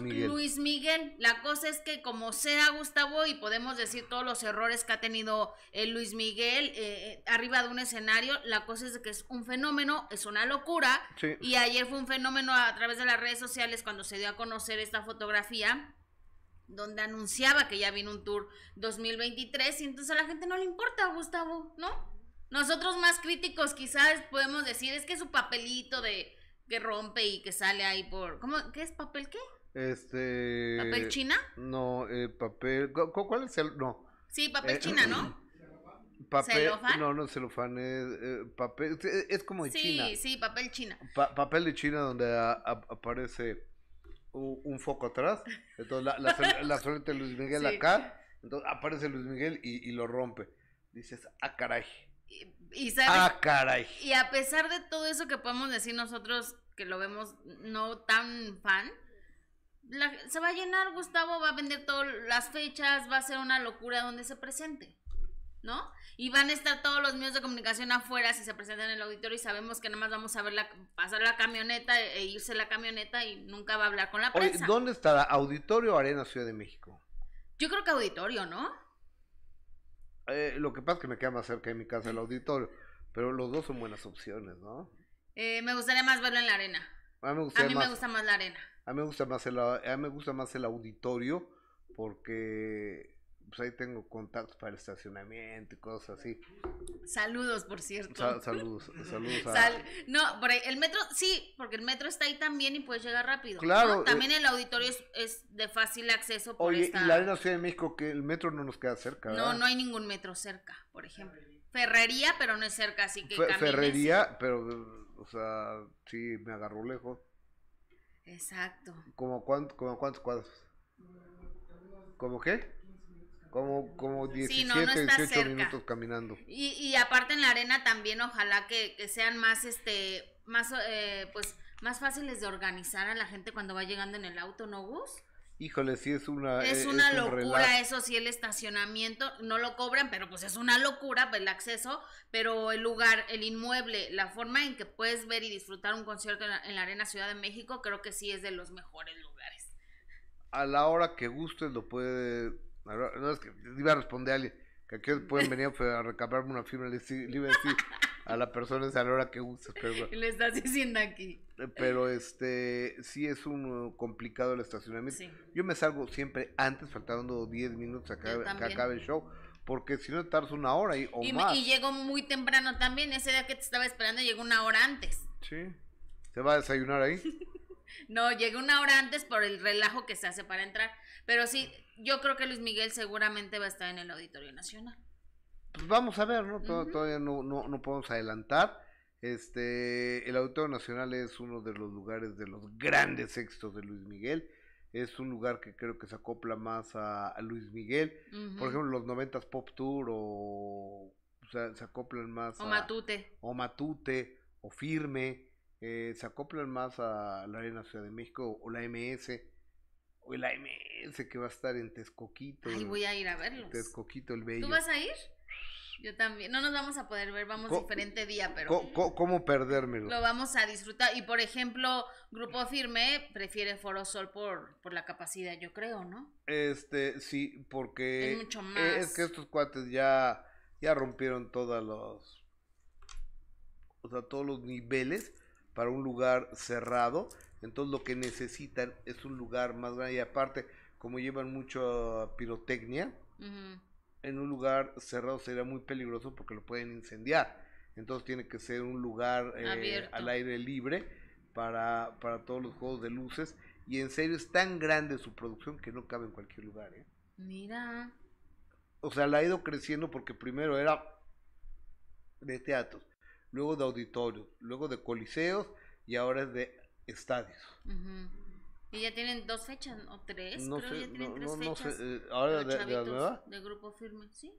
Luis Miguel. La cosa es que como sea Gustavo y podemos decir todos los errores que ha tenido eh, Luis Miguel eh, eh, arriba de un escenario, la cosa es que es un fenómeno, es una locura. Y ayer fue un fenómeno a través de las redes sociales cuando se dio a conocer esta fotografía donde anunciaba que ya vino un tour 2023 y entonces a la gente no le importa, Gustavo, ¿no? Nosotros más críticos quizás podemos decir, es que su papelito de que rompe y que sale ahí por... ¿Qué es papel qué? Este. ¿Papel china? No, eh, papel. ¿Cuál es el.? No. Sí, papel eh, china, ¿no? Papel, No, no, celofán es eh, eh, papel, es, como de China. Sí, sí, papel china. papel de China donde aparece un, foco atrás, entonces la, la, de Luis Miguel acá, entonces aparece Luis Miguel y, y lo rompe. Dices, ah, caray. Y, ah, caray. Y a pesar de todo eso que podemos decir nosotros, que lo vemos no tan fan, se va a llenar Gustavo, va a vender todas las fechas, va a ser una locura donde se presente, ¿no? Y van a estar todos los medios de comunicación afuera si se presentan en el auditorio y sabemos que nada más vamos a ver pasar la camioneta e, e irse la camioneta y nunca va a hablar con la prensa. ¿Dónde estará? ¿Auditorio o Arena Ciudad de México? Yo creo que auditorio, ¿no? Eh, lo que pasa es que me queda más cerca de mi casa el auditorio, pero los dos son buenas opciones, ¿no? Eh, me gustaría más verlo en la arena. A mí me gusta más la arena. A mí me gusta más el, me gusta más el auditorio porque pues ahí tengo contactos para el estacionamiento y cosas así. Saludos, por cierto. saludos, saludos. no, por ahí, el metro, sí, porque el metro está ahí también y puedes llegar rápido. Claro. También eh, el auditorio es, es, de fácil acceso por Oye, y la de la Ciudad de México, que el metro no nos queda cerca. ¿verdad? No, no hay ningún metro cerca, por ejemplo. Ferrería, pero no es cerca, así que Ferrería, pero, o sea, sí, me agarró lejos. Exacto. ¿Como como cuántos cuadros? ¿Como qué? Como, como 17, 18 minutos caminando. Y, y, aparte en la arena también, ojalá que, sean más, este, más, eh, pues, más fáciles de organizar a la gente cuando va llegando en el auto, ¿no, bus Híjole, sí es una... Es, eh, una locura, eso sí, el estacionamiento, no lo cobran, pero pues es una locura pues, el acceso, pero el lugar, el inmueble, la forma en que puedes ver y disfrutar un concierto en la, Arena Ciudad de México, creo que sí es de los mejores lugares. A la hora que gustes lo puede... No es que iba a responder a alguien, que aquí pueden venir a recabarme una firma, le iba a decir, a la persona es a la hora que gusta. pero... Le estás diciendo aquí. Pero este, sí es un uh, complicado el estacionamiento. Yo me salgo siempre antes, faltando 10 minutos que, acabe el show porque si no tardas una hora y, o y, más. Y llegó muy temprano también, ese día que te estaba esperando llegó una hora antes. Sí. ¿Se va a desayunar ahí? no, llegué una hora antes por el relajo que se hace para entrar, pero sí, yo creo que Luis Miguel seguramente va a estar en el Auditorio Nacional pues vamos a ver, ¿no? Todavía no, no, podemos adelantar. Este, el Auditorio Nacional es uno de los lugares de los grandes éxitos de Luis Miguel. Es un lugar que creo que se acopla más a, Luis Miguel. Por ejemplo, los noventas Pop Tour o, se acoplan más o Matute. O Matute o Firme. Eh, se acoplan más a la Arena Ciudad de México o la MS o la MS que va a estar en Texcoquito. Ahí voy a ir a verlos. Texcoquito, el Bello. ¿Tú vas a ir? Yo también. No nos vamos a poder ver, vamos diferente día, pero. ¿cómo, ¿Cómo perdérmelo? Lo vamos a disfrutar. Y por ejemplo, Grupo Firme prefiere Foro Sol por, por la capacidad, yo creo, ¿no? Este, sí, porque. Es e, que estos cuates ya, ya rompieron todos los. O sea, todos los niveles para un lugar cerrado. Entonces lo que necesitan es un lugar más grande. Y aparte, como llevan mucho pirotecnia en un lugar cerrado sería muy peligroso porque lo pueden incendiar. Entonces tiene que ser un lugar eh, al aire libre para, para, todos los juegos de luces. Y en serio es tan grande su producción que no cabe en cualquier lugar. ¿eh? Mira. O sea, la ha ido creciendo porque primero era de teatros, luego de auditorios, luego de coliseos y ahora es de estadios. Y ya tienen dos fechas, o tres, no creo, sé, ya tienen no, tres no, fechas. Sé, eh, ahora de, de, la nueva. De grupo firme, sí.